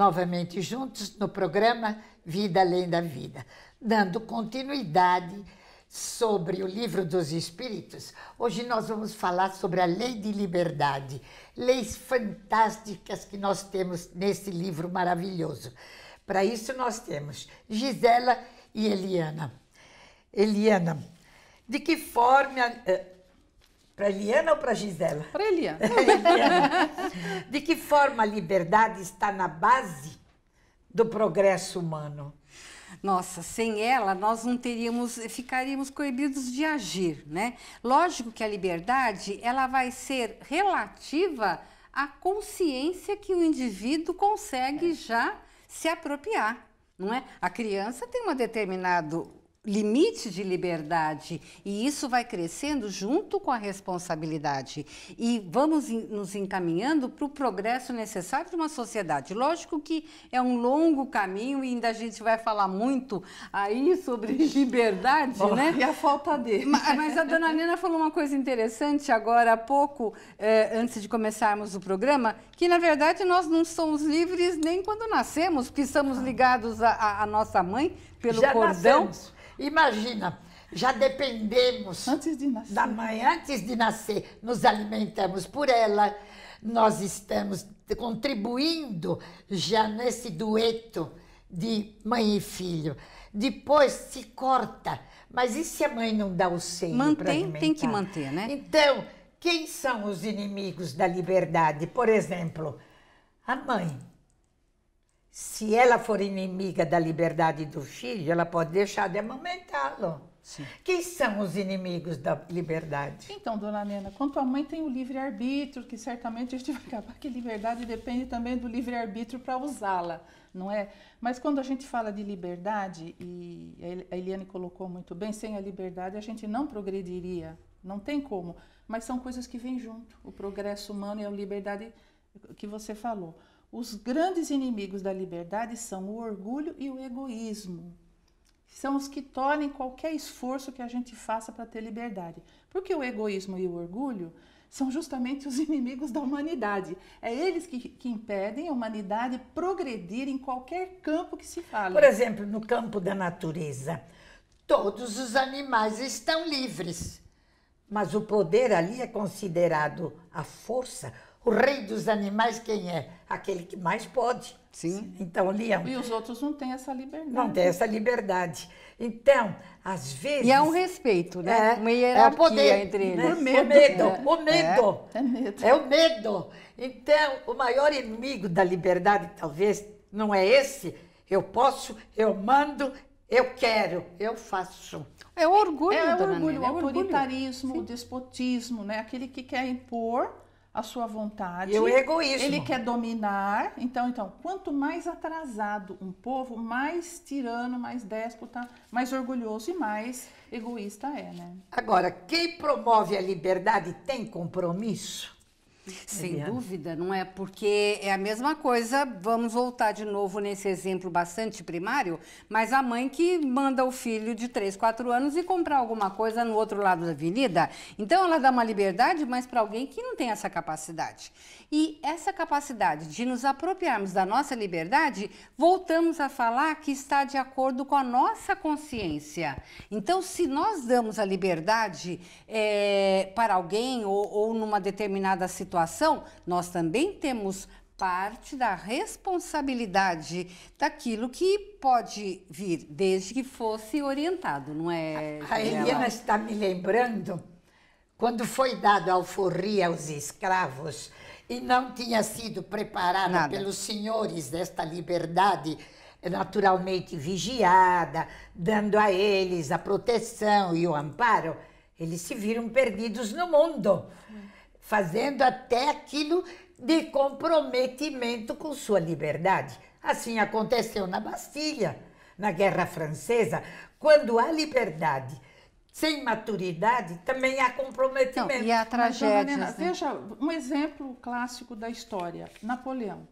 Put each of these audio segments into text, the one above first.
novamente juntos no programa Vida Além da Vida, dando continuidade sobre o Livro dos Espíritos. Hoje nós vamos falar sobre a Lei de Liberdade, leis fantásticas que nós temos nesse livro maravilhoso. Para isso nós temos Gisela e Eliana. Eliana, de que forma eh, para Eliana ou para Gisela? Para Eliana. Eliana. De que forma a liberdade está na base do progresso humano? Nossa, sem ela nós não teríamos, ficaríamos coibidos de agir, né? Lógico que a liberdade, ela vai ser relativa à consciência que o indivíduo consegue é. já se apropriar, não é? A criança tem um determinado limite de liberdade e isso vai crescendo junto com a responsabilidade e vamos in, nos encaminhando para o progresso necessário de uma sociedade. Lógico que é um longo caminho e ainda a gente vai falar muito aí sobre liberdade, né? E a falta dele. Mas, mas, a dona Nena falou uma coisa interessante agora há pouco, eh, antes de começarmos o programa, que na verdade nós não somos livres nem quando nascemos, porque estamos ah. ligados à nossa mãe pelo Já cordão. Nascemos Imagina, já dependemos antes de nascer. da mãe antes de nascer, nos alimentamos por ela, nós estamos contribuindo já nesse dueto de mãe e filho. Depois se corta, mas e se a mãe não dá o seio Mantém, tem que manter, né? Então, quem são os inimigos da liberdade? Por exemplo, a mãe se ela for inimiga da liberdade do filho, ela pode deixar de amamentá-lo. Quem são os inimigos da liberdade? Então, dona Nena, quanto à mãe tem o livre-arbítrio, que certamente a gente vai acabar que liberdade depende também do livre-arbítrio para usá-la, não é? Mas quando a gente fala de liberdade, e a Eliane colocou muito bem, sem a liberdade a gente não progrediria, não tem como. Mas são coisas que vêm junto. O progresso humano e a liberdade que você falou. Os grandes inimigos da liberdade são o orgulho e o egoísmo. São os que tolhem qualquer esforço que a gente faça para ter liberdade. Porque o egoísmo e o orgulho são justamente os inimigos da humanidade. É eles que, que impedem a humanidade progredir em qualquer campo que se fala Por exemplo, no campo da natureza, todos os animais estão livres, mas o poder ali é considerado a força o rei dos animais, quem é? Aquele que mais pode. Sim. Então, Leão. É e os outros não têm essa liberdade. Não têm essa liberdade. Então, às vezes. E é um respeito, né? É, Uma é hierarquia é poder, entre eles. Né? O medo. É. O medo. É. é medo. É o medo. Então, o maior inimigo da liberdade, talvez, não é esse. Eu posso, eu mando, eu quero, eu faço. É o orgulho, é, é o orgulho, o é autoritarismo, o despotismo, né? Aquele que quer impor a sua vontade. Eu egoísmo. Ele quer dominar. Então, então, quanto mais atrasado um povo, mais tirano, mais déspota, mais orgulhoso e mais egoísta é, né? Agora, quem promove a liberdade tem compromisso? É Sem dúvida, não é? Porque é a mesma coisa, vamos voltar de novo nesse exemplo bastante primário, mas a mãe que manda o filho de 3, 4 anos e comprar alguma coisa no outro lado da avenida. Então ela dá uma liberdade, mas para alguém que não tem essa capacidade. E essa capacidade de nos apropriarmos da nossa liberdade, voltamos a falar que está de acordo com a nossa consciência. Então, se nós damos a liberdade é, para alguém ou, ou numa determinada situação, situação, nós também temos parte da responsabilidade daquilo que pode vir, desde que fosse orientado, não é? A, a está me lembrando quando foi dado alforria aos escravos e não tinha sido preparada Nada. pelos senhores desta liberdade naturalmente vigiada, dando a eles a proteção e o amparo, eles se viram perdidos no mundo. Hum fazendo até aquilo de comprometimento com sua liberdade. Assim aconteceu na Bastilha, na Guerra Francesa, quando há liberdade sem maturidade, também há comprometimento. Não, e a tragédia. Mas, né? Veja, um exemplo clássico da história, Napoleão.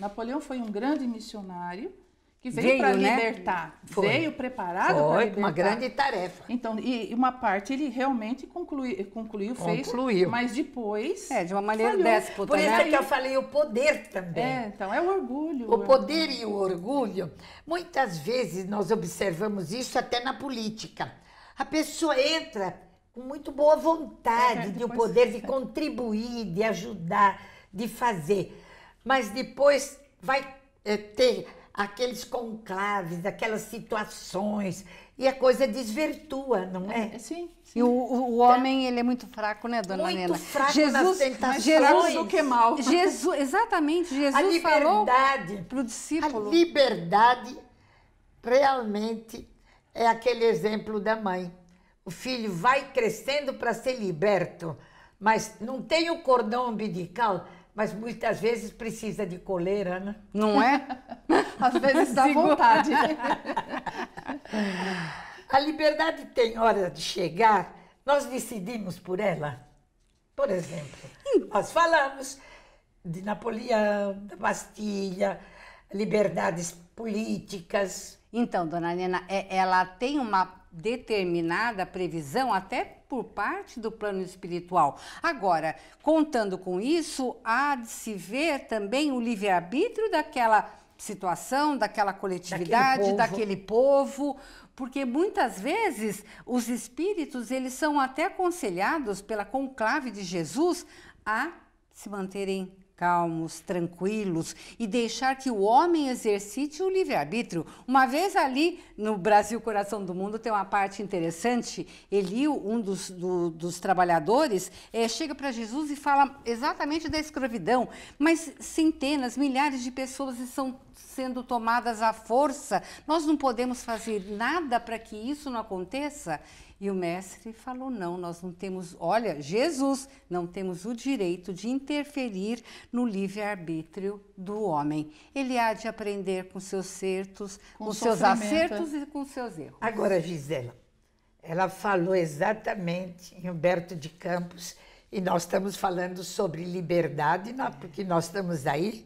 Napoleão foi um grande missionário, que veio, veio para né? libertar, Foi. veio preparado para libertar. uma grande tarefa. Então, e uma parte ele realmente concluiu, fez, concluiu. mas depois... É, de uma maneira falhou. déspota. Por isso né? é que eu falei o poder também. É, então, é o orgulho. O, é o poder orgulho. e o orgulho, muitas vezes nós observamos isso até na política. A pessoa entra com muito boa vontade é, de o poder de é. contribuir, de ajudar, de fazer, mas depois vai é, ter aqueles conclaves, aquelas situações, e a coisa desvirtua, não é? é sim, E o, o é. homem, ele é muito fraco, né, dona muito Nena? Muito fraco Jesus, nas Jesus do que mal. Jesus, exatamente, Jesus falou para o discípulo. A liberdade realmente é aquele exemplo da mãe. O filho vai crescendo para ser liberto, mas não tem o cordão umbilical mas muitas vezes precisa de coleira, né? Não é? Às vezes dá vontade. a liberdade tem hora de chegar, nós decidimos por ela. Por exemplo, hum. nós falamos de Napoleão, da Bastilha, liberdades políticas. Então, dona Nena, é, ela tem uma determinada previsão até por parte do plano espiritual. Agora, contando com isso, há de se ver também o livre-arbítrio daquela situação, daquela coletividade, daquele povo. daquele povo. porque muitas vezes os espíritos, eles são até aconselhados pela conclave de Jesus a se manterem calmos, tranquilos e deixar que o homem exercite o livre-arbítrio. Uma vez ali no Brasil Coração do Mundo tem uma parte interessante, Eli, um dos, do, dos trabalhadores, é, chega para Jesus e fala exatamente da escravidão, mas centenas, milhares de pessoas estão sendo tomadas à força, nós não podemos fazer nada para que isso não aconteça. E o mestre falou: não, nós não temos, olha, Jesus, não temos o direito de interferir no livre-arbítrio do homem. Ele há de aprender com seus certos, com, com seus acertos é. e com seus erros. Agora, Gisela, ela falou exatamente em Humberto de Campos, e nós estamos falando sobre liberdade, não, é? É. porque nós estamos aí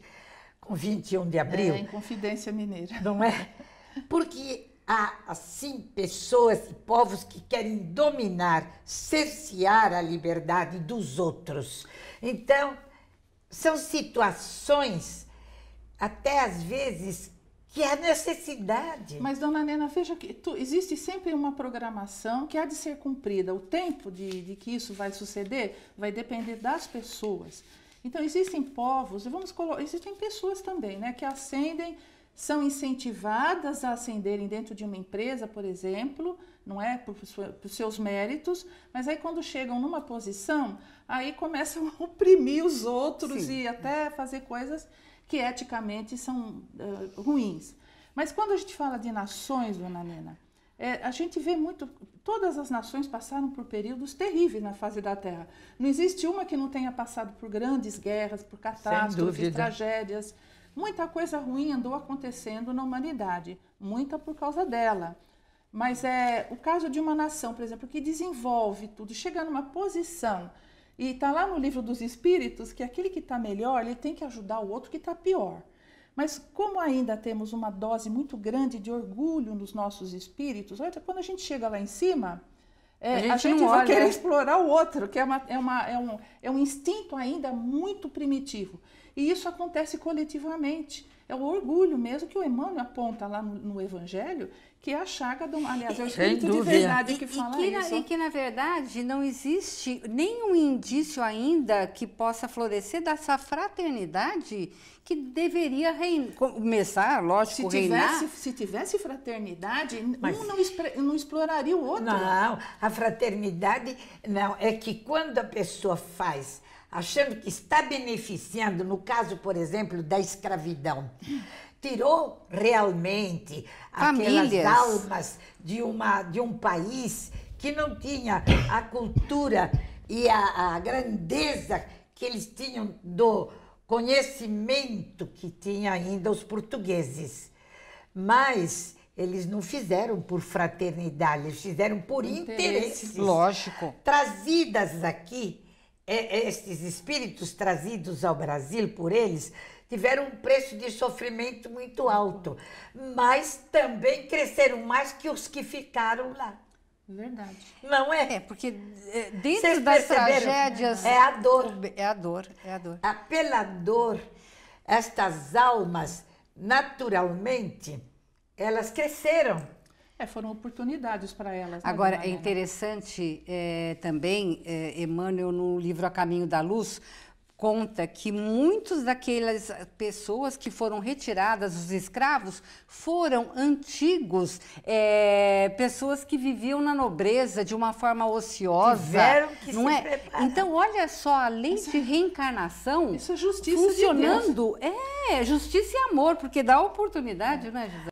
com 21 de abril. É, em Confidência Mineira. Não é? Porque Há, assim, pessoas e povos que querem dominar, cercear a liberdade dos outros. Então, são situações, até às vezes, que é necessidade. Mas, dona Nena, veja que tu, existe sempre uma programação que há de ser cumprida. O tempo de, de que isso vai suceder vai depender das pessoas. Então, existem povos, vamos colocar, existem pessoas também, né, que ascendem são incentivadas a ascenderem dentro de uma empresa, por exemplo, não é por, por, seus méritos, mas aí quando chegam numa posição, aí começam a oprimir os outros Sim. e até fazer coisas que eticamente são uh, ruins. Mas quando a gente fala de nações, dona Nena, é, a gente vê muito, todas as nações passaram por períodos terríveis na face da Terra. Não existe uma que não tenha passado por grandes guerras, por catástrofes, tragédias. Muita coisa ruim andou acontecendo na humanidade, muita por causa dela. Mas é o caso de uma nação, por exemplo, que desenvolve tudo, chega numa posição e está lá no livro dos Espíritos que aquele que está melhor ele tem que ajudar o outro que está pior. Mas como ainda temos uma dose muito grande de orgulho nos nossos espíritos, olha, quando a gente chega lá em cima, é, a gente, a gente não vai olha. querer né? explorar o outro, que é, uma, é, uma, é, um, é um instinto ainda muito primitivo. E isso acontece coletivamente. É o orgulho mesmo que o Emmanuel aponta lá no, no Evangelho, que é a chaga do. Aliás, é o espírito de verdade que fala e que, isso. Na, e que, na verdade, não existe nenhum indício ainda que possa florescer dessa fraternidade que deveria rein... começar, lógico, se reinar. Tivesse, se tivesse fraternidade, Mas... um não, não exploraria o outro. Não, a fraternidade não. É que quando a pessoa faz achando que está beneficiando, no caso, por exemplo, da escravidão, tirou realmente Famílias. aquelas almas de, uma, de um país que não tinha a cultura e a, a grandeza que eles tinham do conhecimento que tinha ainda os portugueses. Mas eles não fizeram por fraternidade, eles fizeram por interesses. interesses. Lógico. Trazidas aqui é, é, estes espíritos trazidos ao Brasil por eles tiveram um preço de sofrimento muito alto, mas também cresceram mais que os que ficaram lá. Verdade. Não é? É, porque é, dentro das tragédias. É a dor. É a dor, é a dor. pela dor, estas almas, naturalmente, elas cresceram. É, foram oportunidades para elas. Né, Agora, é interessante é, também, é, Emmanuel, no livro A Caminho da Luz, conta que muitas daquelas pessoas que foram retiradas, os escravos, foram antigos, é, pessoas que viviam na nobreza de uma forma ociosa. Tiveram que não se é? Preparar. Então, olha só, a lei isso, de reencarnação isso é justiça funcionando. De é, justiça e amor, porque dá oportunidade, é. né, José?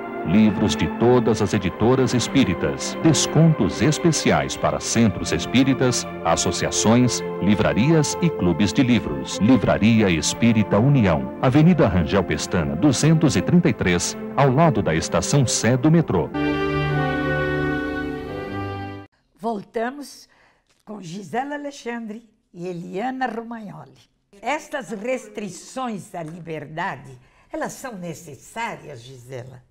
livros de todas as editoras espíritas, descontos especiais para centros espíritas, associações, livrarias e clubes de livros. Livraria Espírita União, Avenida Rangel Pestana, 233, ao lado da estação Sé do metrô. Voltamos com Gisela Alexandre e Eliana Romagnoli. Estas restrições à liberdade, elas são necessárias, Gisela?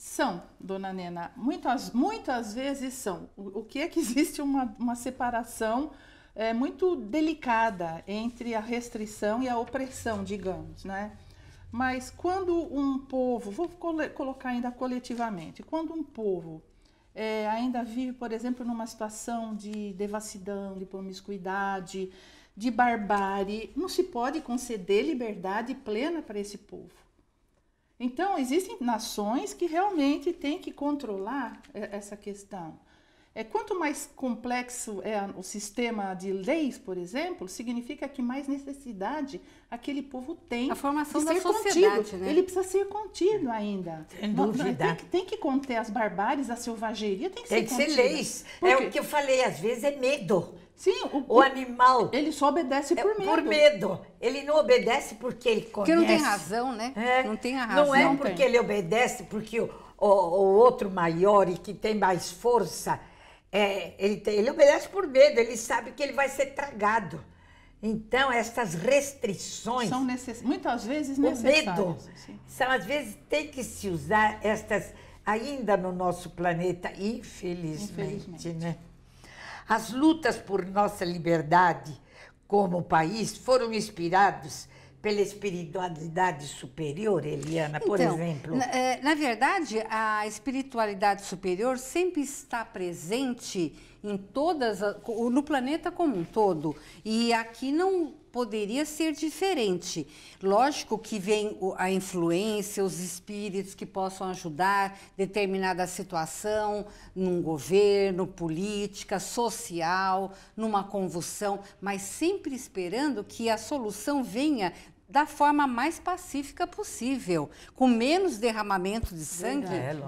São, dona Nena, muitas, muitas vezes são. O, o que é que existe uma, uma separação é, muito delicada entre a restrição e a opressão, digamos, né? Mas quando um povo, vou colocar ainda coletivamente, quando um povo é, ainda vive, por exemplo, numa situação de devassidão, de promiscuidade, de barbárie, não se pode conceder liberdade plena para esse povo. Então, existem nações que realmente têm que controlar essa questão. É, quanto mais complexo é o sistema de leis, por exemplo, significa que mais necessidade aquele povo tem. A formação de da sociedade, contido. Né? Ele precisa ser contido ainda. Sem dúvida. Tem que, tem que conter as barbáries, a selvageria, tem que tem ser Tem que contida. ser leis. É o que eu falei, às vezes é medo. Sim, o, o, animal. Ele só obedece é por é, medo. Por medo. Ele não obedece porque ele conhece. Porque não tem razão, né? É. Não tem a razão. Não é porque ele obedece, porque o, o, o, outro maior e que tem mais força, é, ele, tem, ele obedece por medo, ele sabe que ele vai ser tragado. Então, essas restrições. São necess... muitas vezes necessárias. O medo. Sim. São, às vezes, tem que se usar estas, ainda no nosso planeta, infelizmente. Né? infelizmente. né? As lutas por nossa liberdade como país foram inspirados pela espiritualidade superior, Eliana, por então, exemplo? Na, eh, na verdade, a espiritualidade superior sempre está presente em todas no planeta como um todo e aqui não poderia ser diferente. Lógico que vem a influência, os espíritos que possam ajudar determinada situação num governo, política, social, numa convulsão, mas sempre esperando que a solução venha da forma mais pacífica possível, com menos derramamento de sangue,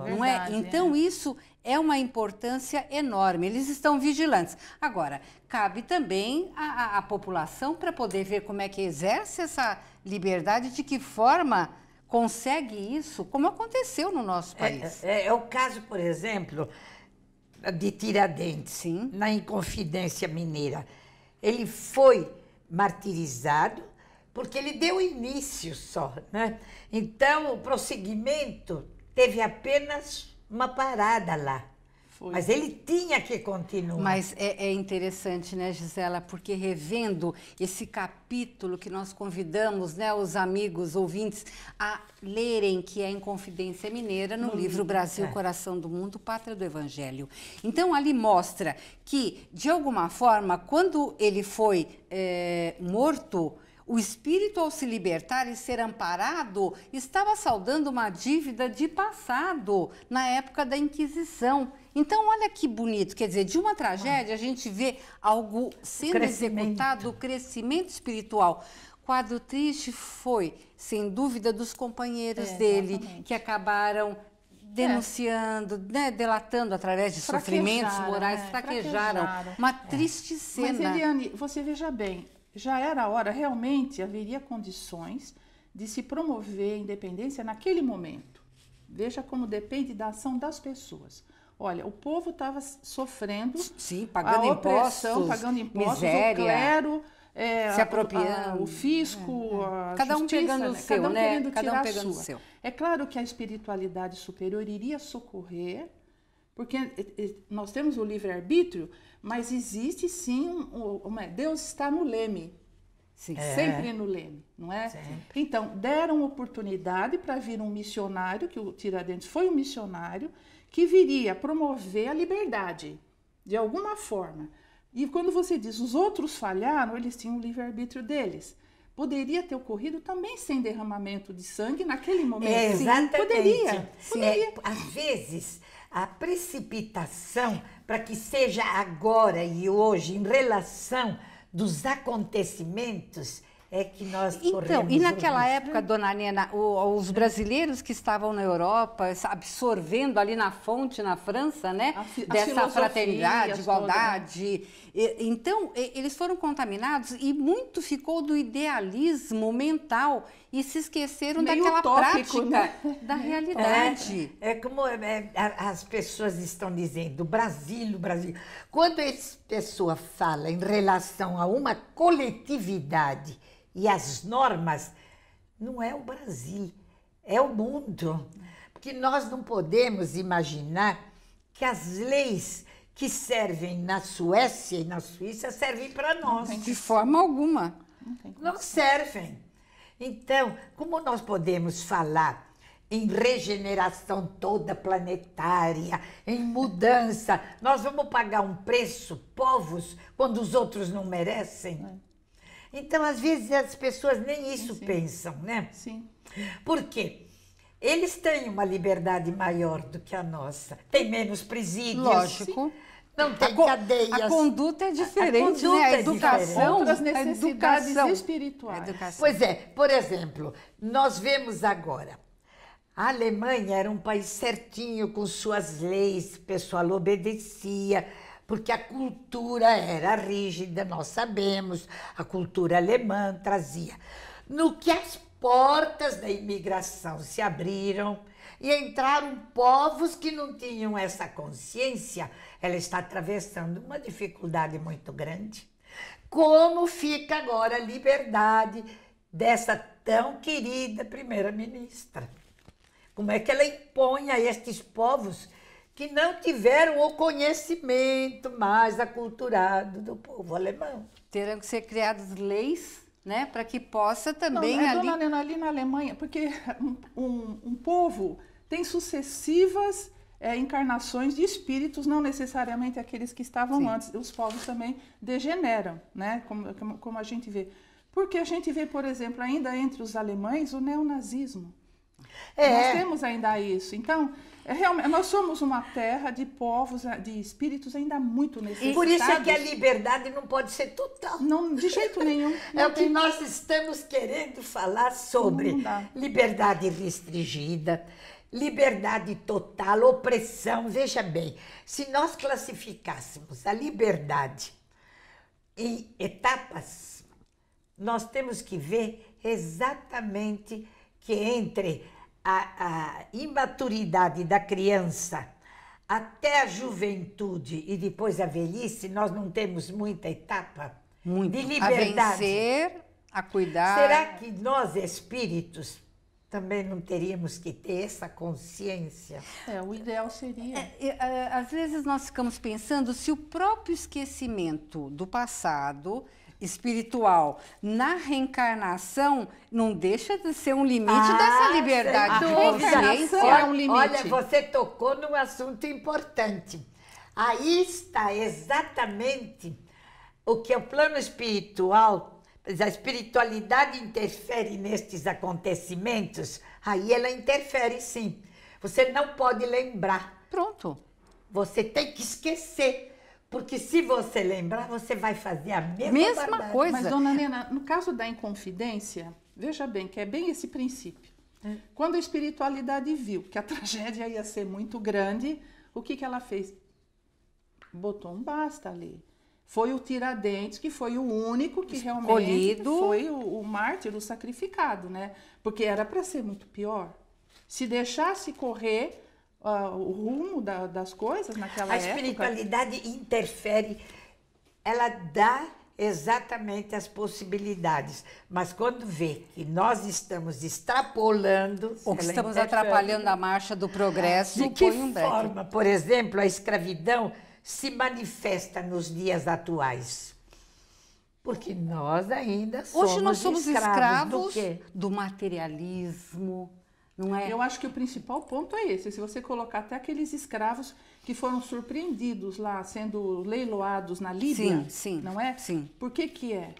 não é? então é. isso é uma importância enorme. Eles estão vigilantes. Agora, cabe também à, população para poder ver como é que exerce essa liberdade, de que forma consegue isso, como aconteceu no nosso é, país. É, é, é o caso, por exemplo, de Tiradentes, Sim. na Inconfidência Mineira. Ele foi martirizado porque ele deu início só, né? Então, o prosseguimento teve apenas uma parada lá. Foi. Mas ele tinha que continuar. Mas é, é, interessante, né, Gisela? Porque revendo esse capítulo que nós convidamos né, os amigos ouvintes a lerem, que é em Confidência Mineira, no, no livro Brasil, é. Coração do Mundo, Pátria do Evangelho. Então, ali mostra que, de alguma forma, quando ele foi é, morto, o espírito, ao se libertar e ser amparado, estava saudando uma dívida de passado, na época da Inquisição. Então, olha que bonito, quer dizer, de uma tragédia a gente vê algo sendo executado, o crescimento espiritual. Quadro triste foi, sem dúvida, dos companheiros é, dele, que acabaram denunciando, é. né, delatando através de sofrimentos morais, é, fraquejaram. fraquejaram. Uma é. triste cena. Mas, Eliane, você veja bem, já era a hora, realmente haveria condições de se promover a independência naquele momento. Veja como depende da ação das pessoas. Olha, o povo estava sofrendo Sim, pagando a opressão, impostos, pagando impostos, miséria, o clero, é, se apropriando, a, o fisco, é, é. cada justiça, um pegando o né? seu, cada um né? querendo cada tirar um pegando a sua. O seu. É claro que a espiritualidade superior iria socorrer porque eh, eh, nós temos o livre-arbítrio, mas existe sim Deus está no leme. Sim. É. Sempre no leme, não é? Sempre. Então, deram oportunidade para vir um missionário, que o Tiradentes foi um missionário, que viria promover a liberdade, de alguma forma. E quando você diz os outros falharam, eles tinham o livre-arbítrio deles. Poderia ter ocorrido também sem derramamento de sangue naquele momento. É, exatamente. Sim, poderia. Sim, é, poderia. É, às vezes a precipitação para que seja agora e hoje em relação dos acontecimentos é que nós Então, e naquela época, dona Nena, o, os brasileiros que estavam na Europa, absorvendo ali na fonte, na França, né? A, dessa fraternidade, né? igualdade, toda, né? Então, eles foram contaminados e muito ficou do idealismo mental e se esqueceram Meio daquela utópico, prática né? da realidade. É, é como é, é as pessoas estão dizendo, Brasil, Brasil. Quando essa pessoa fala em relação a uma coletividade e as normas, não é o Brasil, é o mundo. Porque nós não podemos imaginar que as leis que servem na Suécia e na Suíça servem para nós. De forma alguma. Não servem. Então, como nós podemos falar em regeneração toda planetária, em mudança, nós vamos pagar um preço, povos, quando os outros não merecem? É. Então, às vezes as pessoas nem isso sim, sim. pensam, né? Sim. Por quê? Eles têm uma liberdade maior do que a nossa. Tem menos presídios. Lógico. Não tem a cadeias. A conduta é diferente, a, né? A é educação, é outras necessidades educação. espirituais. Educação. Pois é, por exemplo, nós vemos agora a Alemanha era um país certinho com suas leis, o pessoal obedecia, porque a cultura era rígida, nós sabemos, a cultura alemã trazia. No que as portas da imigração se abriram e entraram povos que não tinham essa consciência. Ela está atravessando uma dificuldade muito grande. Como fica agora a liberdade dessa tão querida primeira-ministra? Como é que ela impõe a estes povos que não tiveram o conhecimento mais aculturado do povo alemão? Terão que ser criadas leis né? Para que possa também Não, é, ali... Dona ali na Alemanha, porque um, um povo tem sucessivas é, encarnações de espíritos, não necessariamente aqueles que estavam Sim. antes. Os povos também degeneram, né? Como, como, como, a gente vê. Porque a gente vê, por exemplo, ainda entre os alemães o neonazismo. É. Nós temos ainda isso. Então, é, realmente, nós somos uma terra de povos, eh, de espíritos ainda muito necessitados. E por isso é que a liberdade não pode ser total. Não, de jeito nenhum. é o que nós estamos querendo falar sobre liberdade restringida, liberdade total, opressão. Veja bem, se nós classificássemos a liberdade em etapas, nós temos que ver exatamente que entre a, a imaturidade da criança até a juventude e depois a velhice, nós não temos muita etapa Muito. de liberdade. A vencer, a cuidar. Será que nós espíritos também não teríamos que ter essa consciência? É, o ideal seria. É, é, às vezes nós ficamos pensando se o próprio esquecimento do passado espiritual na reencarnação não deixa de ser um limite ah, dessa liberdade de consciência. É um limite. Olha, você tocou num assunto importante. Aí está exatamente o que é o plano espiritual, a espiritualidade interfere nestes acontecimentos, aí ela interfere sim. Você não pode lembrar. Pronto. Você tem que esquecer porque se você lembrar, você vai fazer a mesma, mesma coisa. Mas, dona Nena, no caso da Inconfidência, veja bem que é bem esse princípio. É. Quando a espiritualidade viu que a tragédia ia ser muito grande, o que, que ela fez? Botou um basta ali. Foi o Tiradentes, que foi o único que Escolhido. realmente foi o, o mártir, o sacrificado, né? Porque era para ser muito pior. Se deixasse correr, uh, o rumo da, das coisas naquela época. A espiritualidade época. interfere, ela dá exatamente as possibilidades, mas quando vê que nós estamos extrapolando, ou que estamos interfere. atrapalhando a marcha do progresso, de que um forma, por exemplo, a escravidão se manifesta nos dias atuais? Porque nós ainda somos Hoje nós somos escravos, escravos do, do, materialismo, não é? Eu acho que o principal ponto é esse. Se você colocar até aqueles escravos que foram surpreendidos lá, sendo leiloados na Líbia, sim, sim, não é? Sim. Por que que é?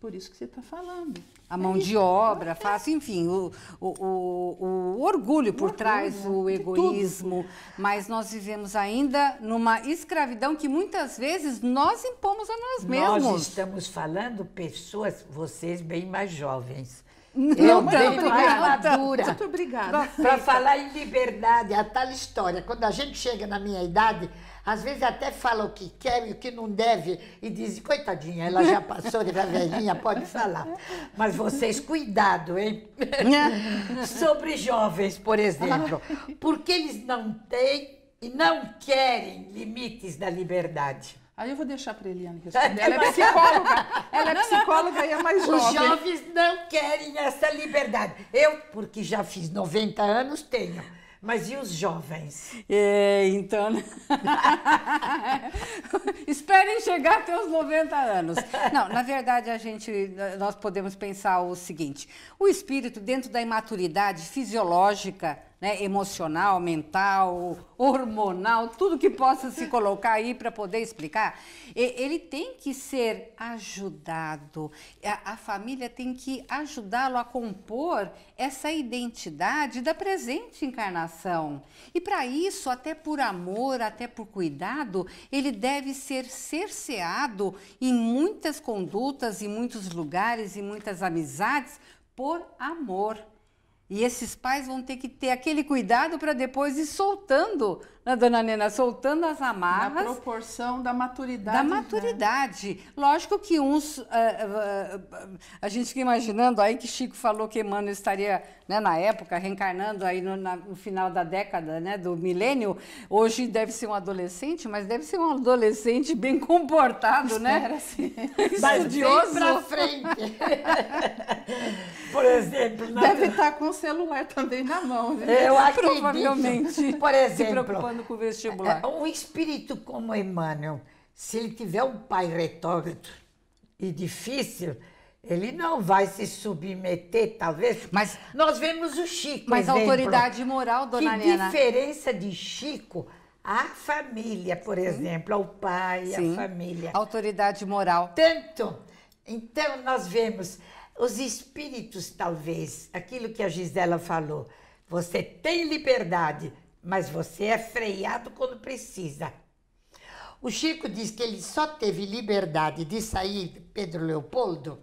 Por isso que você está falando. A é mão é de obra, fácil, enfim, o, o, o, o orgulho por orgulho, trás, o egoísmo. Mas nós vivemos ainda numa escravidão que muitas vezes nós impomos a nós mesmos. Nós estamos falando pessoas, vocês bem mais jovens, não, não, tanto, não, armadura. Muito obrigada. Para falar em liberdade, a tal história. Quando a gente chega na minha idade, às vezes até fala o que quer e o que não deve e diz, coitadinha, ela já passou de velhinha, pode falar. Mas vocês, cuidado, hein? Sobre jovens, por exemplo. Porque eles não têm e não querem limites da liberdade. Aí eu vou deixar para Eliane responder. Ela é, é psicóloga. Ela é psicóloga e é mais jovem. Os jovens não querem essa liberdade. Eu, porque já fiz 90 anos, tenho. Mas e os jovens? É, então. Né? Esperem chegar até os 90 anos. Não, na verdade, a gente, nós podemos pensar o seguinte: o espírito, dentro da imaturidade fisiológica né, emocional, mental, hormonal, tudo que possa se colocar aí para poder explicar, ele tem que ser ajudado. A, a família tem que ajudá-lo a compor essa identidade da presente encarnação. E para isso, até por amor, até por cuidado, ele deve ser cerceado em muitas condutas, em muitos lugares, em muitas amizades, por amor e esses pais vão ter que ter aquele cuidado para depois ir soltando né, dona Nena? Soltando as amarras. Na proporção da maturidade. Da né? maturidade. Né? Lógico que uns. Uh, uh, uh, a gente fica imaginando aí que Chico falou que Emmanuel estaria, né, na época, reencarnando aí no, na, no, final da década, né, do milênio. Hoje deve ser um adolescente, mas deve ser um adolescente bem comportado, né? Assim. Estudioso. Pra frente. Por exemplo. Na... Deve estar tá com o celular também na mão. Né? Eu acho Provavelmente. Por exemplo o vestibular. É, é um espírito como Emmanuel, se ele tiver um pai retórico e difícil, ele não vai se submeter, talvez. Mas nós vemos o Chico. Mas exemplo, autoridade moral, dona que Helena. Que diferença de Chico à família, por Sim. exemplo, ao pai, à família. Autoridade moral. Tanto. Então nós vemos os espíritos, talvez, aquilo que a Gisela falou. Você tem liberdade, mas você é freado quando precisa. O Chico diz que ele só teve liberdade de sair Pedro Leopoldo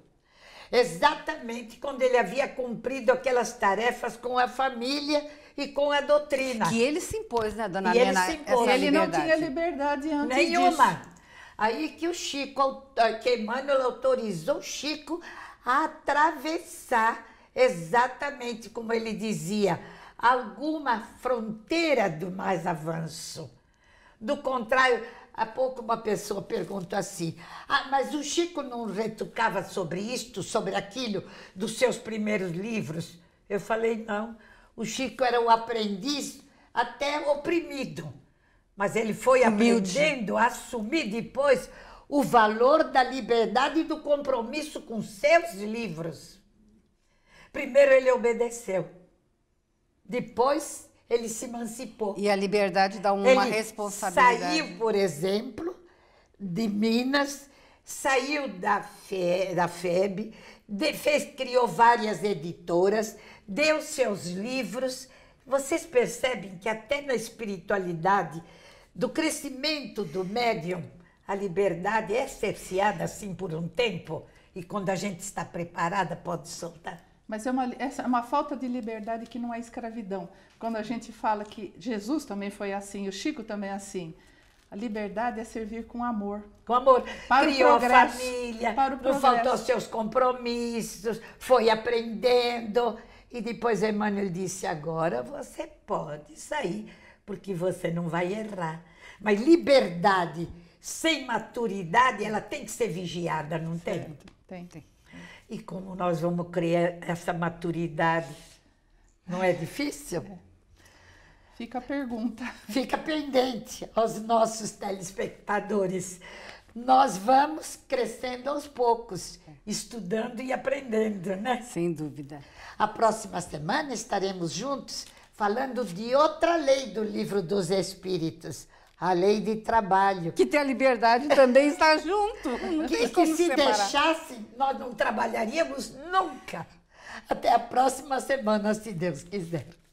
exatamente quando ele havia cumprido aquelas tarefas com a família e com a doutrina. Que ele se impôs, né, dona e Ele, se impôs. ele não tinha liberdade antes Nenhuma. Disso. Aí que o Chico, eh, que Emmanuel autorizou o Chico a atravessar exatamente como ele dizia, alguma fronteira do mais avanço. Do contrário, há pouco uma pessoa perguntou assim: ah, mas o Chico não retocava sobre isto, sobre aquilo, dos seus primeiros livros? Eu falei: não. O Chico era um aprendiz até oprimido, mas ele foi aprendendo a assumir depois o valor da liberdade e do compromisso com seus livros. Primeiro ele obedeceu depois ele se emancipou. E a liberdade dá uma ele responsabilidade. Saiu, por exemplo, de Minas, saiu da, Fe, da FEB, de, fez, criou várias editoras, deu seus livros. Vocês percebem que até na espiritualidade, do crescimento do médium, a liberdade é cerceada assim por um tempo, e quando a gente está preparada, pode soltar. Mas é uma, essa é uma falta de liberdade que não é escravidão. Quando a gente fala que Jesus também foi assim, o Chico também é assim. A liberdade é servir com amor. Com amor. Para Criou o progresso, família, para o progresso. não faltou seus compromissos, foi aprendendo. E depois Emmanuel disse: agora você pode sair, porque você não vai errar. Mas liberdade sem maturidade, ela tem que ser vigiada, não certo. tem? Tem, tem. E como nós vamos criar essa maturidade? Não é difícil? É. Fica a pergunta. Fica pendente aos nossos telespectadores. Nós vamos crescendo aos poucos, é. estudando e aprendendo, né? Sem dúvida. A próxima semana estaremos juntos falando de outra lei do livro dos Espíritos, a lei de trabalho. Que tem a liberdade também está junto. que, que se separar. deixasse, nós não trabalharíamos nunca. Até a próxima semana, se Deus quiser.